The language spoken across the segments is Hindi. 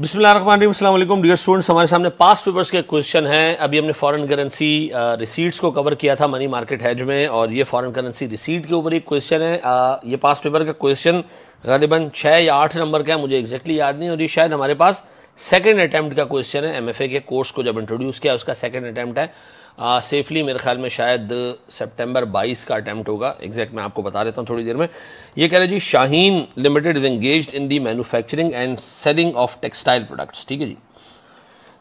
बिस्मिल्लाम डियर स्टूडेंट्स हमारे सामने पास पेपर्स के क्वेश्चन हैं अभी हमने फॉरेन करेंसी रिसीट्स को कवर किया था मनी मार्केट हैज में और ये फॉरेन करेंसी रिसीट के ऊपर एक क्वेश्चन है आ, uh, ये पास पेपर का क्वेश्चन गरीबन छः या आठ नंबर का है मुझे एग्जैक्टली याद नहीं और ये शायद हमारे पास सेकेंड अटैम्प्ट का क्वेश्चन है एम के कोर्स को जब इंट्रोड्यूस किया उसका सेकेंड अटैम्प्ट है सेफली मेरे ख्याल में शायद सितंबर 22 का अटैम्प्ट होगा एग्जैक्ट मैं आपको बता देता हूँ थोड़ी देर में ये कह रहे जी Shaheen limited is engage in the manufacturing and selling of textile products ठीक है जी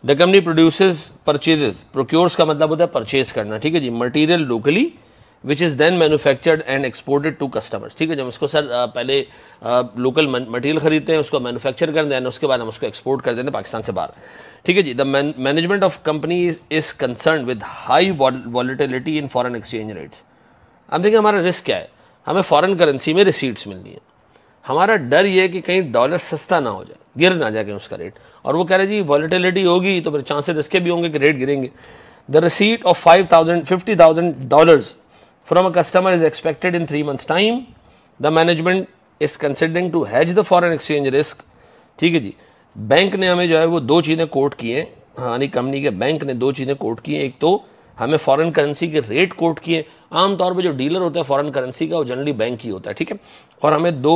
the company produces purchases procures का मतलब होता है परचेज करना ठीक है जी material locally which is then manufactured and exported to customers ठीक है जब उसको सर पहले लोकल मटेरियल खरीदते हैं उसको मैनुफैक्चर कर दें उसके बाद हम उसको एक्सपोर्ट कर देते हैं पाकिस्तान से बाहर ठीक है जी the management of company is concern with high volatility in foreign exchange rates अब देखिए हमारा रिस्क क्या है हमें फॉरन करेंसी में रिसीट्स मिलनी है हमारा डर यह है कि कहीं डॉलर सस्ता ना हो जाए गिर ना जाए उसका रेट और वो कह रहे जी वॉलीटिलिटी होगी तो फिर चांसेस इसके भी होंगे कि रेट गिरेंगे the receipt of five thousand fifty thousand dollars from a customer is expected in 3 months time the management is considering to hedge the foreign exchange risk ठीक है जी बैंक ने हमें जो है वो दो चीज़ें कोट किए हमारी कंपनी के बैंक ने दो चीज़ें कोट की एक तो हमें फॉरेन करेंसी के रेट कोट किए आमतौर पर जो डीलर होता है फॉरेन करेंसी का वो जनरली बैंक ही होता है ठीक है और हमें दो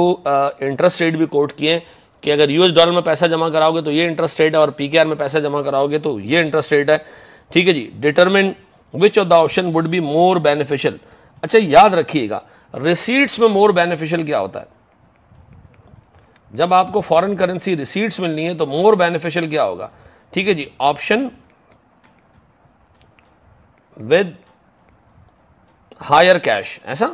इंटरेस्ट रेट भी कोट किए कि अगर यूएस डॉलर में पैसा जमा कराओगे तो ये इंटरेस्ट रेट है और पीकेआर में पैसा जमा कराओगे तो ये इंटरेस्ट रेट है ठीक है जी determine which of the option would be more beneficial अच्छा याद रखिएगा रिसीट्स में मोर बेनिफिशियल क्या होता है जब आपको फॉरेन करेंसी रिसीट्स मिलनी है तो मोर बेनिफिशियल क्या होगा ठीक है जी ऑप्शन विद हायर कैश ऐसा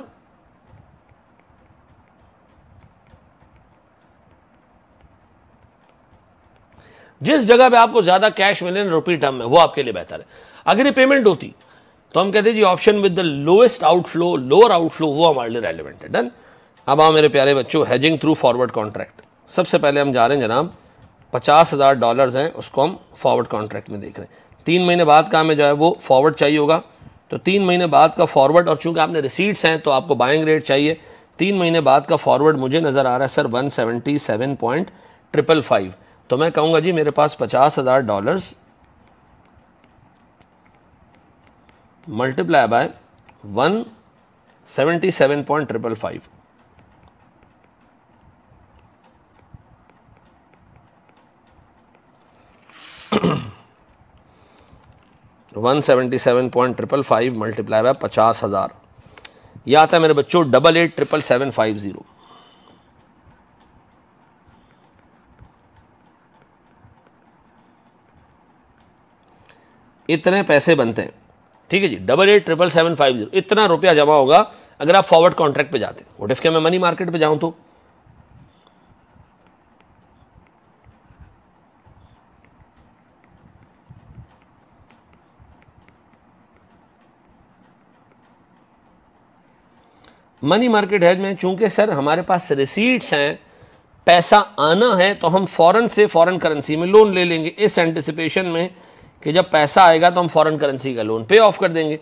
जिस जगह पे आपको ज्यादा कैश मिले रुपी टर्म में वो आपके लिए बेहतर है अगर ये पेमेंट होती तो हम कहते हैं जी option with the lowest outflow lower outflow वो हमारे लिए रेलिवेंट है डन अब आ मेरे प्यारे बच्चों हैजिंग थ्रू फॉरवर्ड कॉन्ट्रैक्ट सबसे पहले हम जा रहे हैं जनाब पचास हज़ार डॉलर्स हैं उसको हम फॉरवर्ड कॉन्ट्रैक्ट में देख रहे हैं तीन महीने बाद का हमें जो है वो फॉरवर्ड चाहिए होगा तो तीन महीने बाद का फॉरवर्ड और चूंकि आपने रिसीट्स हैं तो आपको बाइंग रेट चाहिए तीन महीने बाद का फॉरवर्ड मुझे नज़र आ रहा है sir one seventy seven point triple five तो मैं कहूँगा जी मेरे पास पचास हज़ार dollars one seventy seven point triple five one seventy seven point triple five multiply by पचास हज़ार यह आता है मेरे बच्चों double eight triple seven five zero इतने पैसे बनते हैं ठीक है जी double eight triple seven five zero इतना रुपया जमा होगा अगर आप फॉरवर्ड कॉन्ट्रैक्ट पे जाते हैं वोट इफ के मैं मनी मार्केट पे जाऊं तो मनी मार्केट हेज में चूंकि सर हमारे पास रिसीट्स हैं पैसा आना है तो हम फॉरेन से फॉरेन करेंसी में लोन ले लेंगे इस एंटिसिपेशन में कि जब पैसा आएगा तो हम फॉरेन करेंसी का लोन पे ऑफ कर देंगे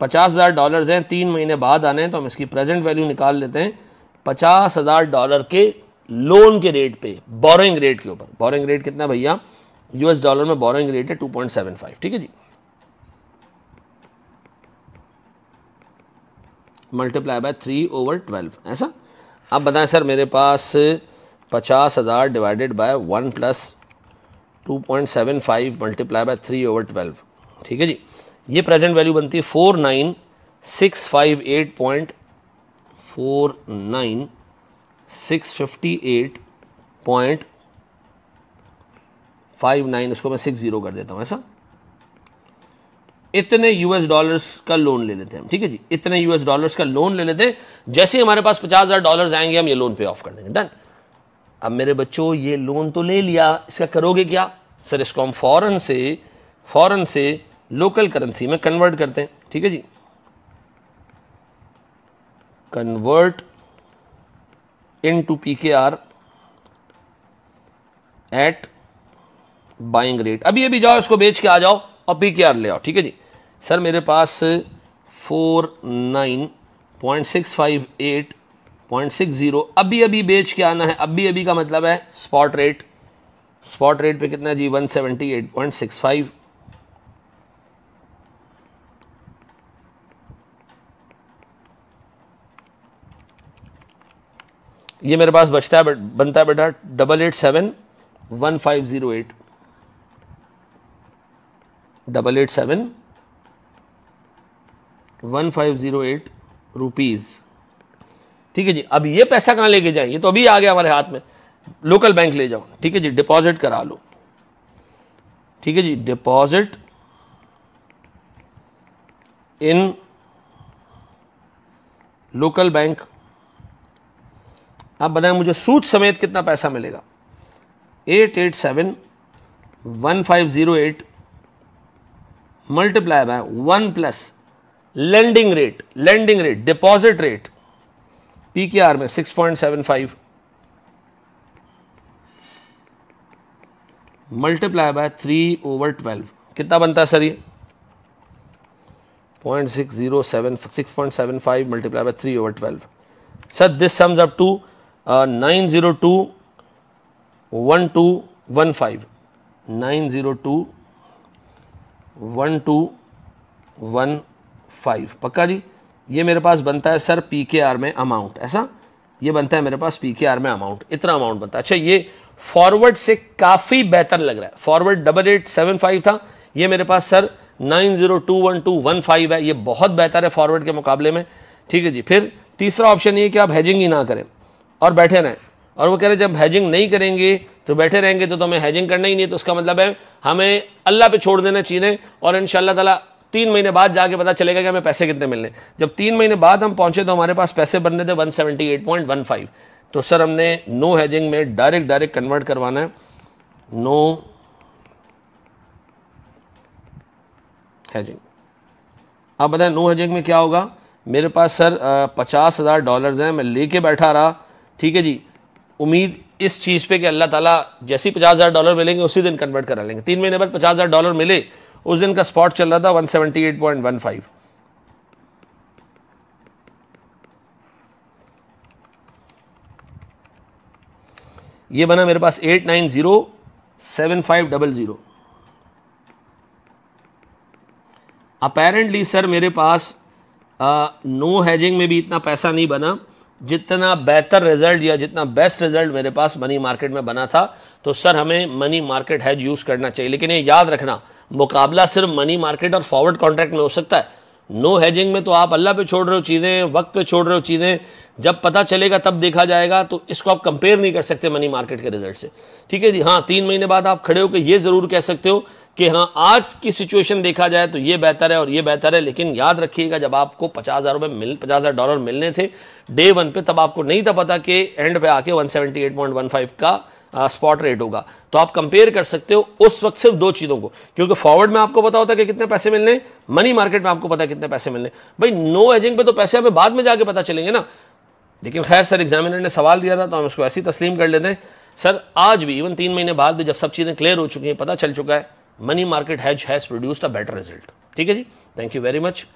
पचास हज़ार डॉलर हैं तीन महीने बाद आने हैं तो हम इसकी प्रेजेंट वैल्यू निकाल लेते हैं पचास हज़ार डॉलर के लोन के रेट पे बोरिंग रेट के ऊपर बोरिंग रेट कितना भैया यूएस डॉलर में बोरिंग रेट है टू पॉइंट सेवन फाइव ठीक है जी multiply by three over twelve ऐसा आप बताएं सर मेरे पास पचास हज़ार divided by one plus two point seven five multiply by three over twelve ठीक है जी ये प्रेजेंट वैल्यू बनती है four nine six five eight point four nine six fifty eight point five nine इसको मैं सिक्स ज़ीरो कर देता हूँ ऐसा इतने यूएस डॉलर्स का लोन ले लेते हैं ठीक है जी इतने यूएस डॉलर्स का लोन ले लेते हैं जैसे ही हमारे पास पचास हज़ार डॉलर्स आएंगे हम ये लोन पे ऑफ कर देंगे डन अब मेरे बच्चों ये लोन तो ले लिया इसका करोगे क्या सर इसको हम फॉरन से फॉरन से लोकल करेंसी में कन्वर्ट करते हैं ठीक है जी convert into P K R at buying rate अभी अभी जाओ इसको बेच के आ जाओ और पी के आर ले आओ ठीक है जी सर मेरे पास four nine point six five eight point six zero अभी अभी बेच के आना है अभी अभी का मतलब है स्पॉट रेट स्पॉट रेट पे कितना जी one seventy eight point six five ये मेरे पास बचता है बनता है बेटा double eight seven one five zero eight double eight seven one five zero eight rupees ठीक है जी अब ये पैसा कहाँ लेके जाए ये तो अभी आ गया हमारे हाथ में लोकल बैंक ले जाओ ठीक है जी डिपॉजिट करा लो ठीक है जी डिपॉजिट इन लोकल बैंक आप बताएं मुझे सूद समेत कितना पैसा मिलेगा eight eight seven one five zero eight multiply by one plus lending rate lending rate deposit rate P K R में six point seven five multiply by three over twelve कितना बनता है सर ये point six zero seven six point seven five multiply by three over twelve sir this sums up to nine zero two one two one five nine zero two one two one five पक्का जी ये मेरे पास बनता है सर पी के आर में अमाउंट ऐसा ये बनता है मेरे पास पी के आर में अमाउंट इतना अमाउंट बनता है अच्छा ये फॉरवर्ड से काफ़ी बेहतर लग रहा है forward double eight seven five था ये मेरे पास sir nine zero two one two one five है ये बहुत बेहतर है फॉरवर्ड के मुकाबले में ठीक है जी फिर तीसरा ऑप्शन ये कि आप हैजिंग ही ना करें और बैठे रहें और वो कह रहे जब हैजिंग नहीं करेंगे तो बैठे रहेंगे तो, तो हमें हैजिंग करना ही नहीं है तो उसका मतलब है हमें अल्लाह पे छोड़ देना चाहिए और इन तला तीन महीने बाद जाके पता चलेगा कि हमें पैसे कितने मिलने जब तीन महीने बाद हम पहुंचे तो हमारे पास पैसे बनने थे 178.15 तो सर हमने नो हैजिंग में डायरेक्ट डायरेक्ट कन्वर्ट करवाना है नो हैजिंग आप बताएं नो हैजिंग में क्या होगा मेरे पास सर पचास हज़ार डॉलर हैं मैं लेके बैठा रहा ठीक है जी उम्मीद इस चीज़ पे कि अल्लाह ताला जैसे ही पचास हज़ार डॉलर मिलेंगे उसी दिन कन्वर्ट करा लेंगे तीन महीने बाद पचास हज़ार डॉलर मिले उस दिन का स्पॉट चल रहा था 178.15 ये बना मेरे पास eight nine zero seven five double zero apparently sir मेरे पास आ, नो हैजिंग में भी इतना पैसा नहीं बना जितना बेहतर रिजल्ट या जितना बेस्ट रिजल्ट मेरे पास मनी मार्केट में बना था तो सर हमें मनी मार्केट हैज यूज़ करना चाहिए लेकिन ये याद रखना मुकाबला सिर्फ मनी मार्केट और फॉरवर्ड कॉन्ट्रैक्ट में हो सकता है नो हैजिंग में तो आप अल्लाह पे छोड़ रहे हो चीज़ें वक्त पे छोड़ रहे हो चीज़ें जब पता चलेगा तब देखा जाएगा तो इसको आप कंपेयर नहीं कर सकते मनी मार्केट के रिजल्ट से ठीक है जी हाँ तीन महीने बाद आप खड़े होकर ये ज़रूर कह सकते हो कि हाँ आज की सिचुएशन देखा जाए तो ये बेहतर है और ये बेहतर है लेकिन याद रखिएगा जब आपको पचास हज़ार मिल पचास हज़ार डॉलर मिलने थे डे वन पे तब आपको नहीं था पता कि एंड पे आके वन का स्पॉट रेट होगा तो आप कंपेयर कर सकते हो उस वक्त सिर्फ दो चीज़ों को क्योंकि फॉरवर्ड में आपको पता होता है कि कितने पैसे मिलने मनी मार्केट में आपको पता है कितने पैसे मिलने भाई नो एजिंग पे तो पैसे हमें बाद में जाके पता चलेंगे ना लेकिन खैर सर एग्जामिनर ने सवाल दिया था तो हम इसको ऐसी तस्लीम कर लेते हैं सर आज भी इवन तीन महीने बाद भी जब सब चीज़ें क्लियर हो चुकी हैं पता चल चुका है money market has has produce the better result ठीक है जी थैंक यू वेरी मच